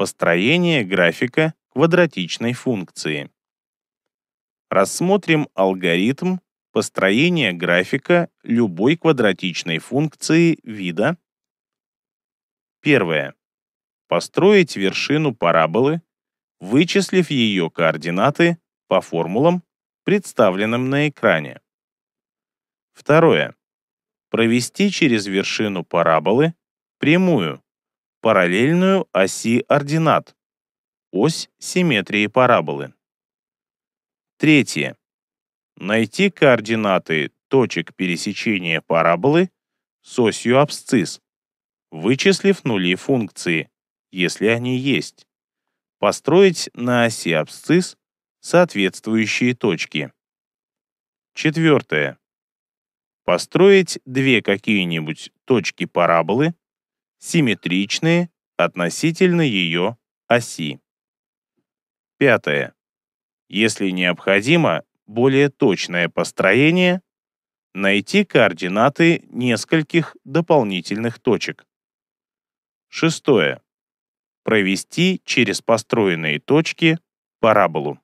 Построение графика квадратичной функции. Рассмотрим алгоритм построения графика любой квадратичной функции вида. Первое. Построить вершину параболы, вычислив ее координаты по формулам, представленным на экране. Второе. Провести через вершину параболы прямую параллельную оси ординат, ось симметрии параболы. Третье. Найти координаты точек пересечения параболы с осью абсцисс, вычислив нули функции, если они есть. Построить на оси абсцисс соответствующие точки. Четвертое. Построить две какие-нибудь точки параболы симметричные относительно ее оси. Пятое. Если необходимо более точное построение, найти координаты нескольких дополнительных точек. Шестое. Провести через построенные точки параболу.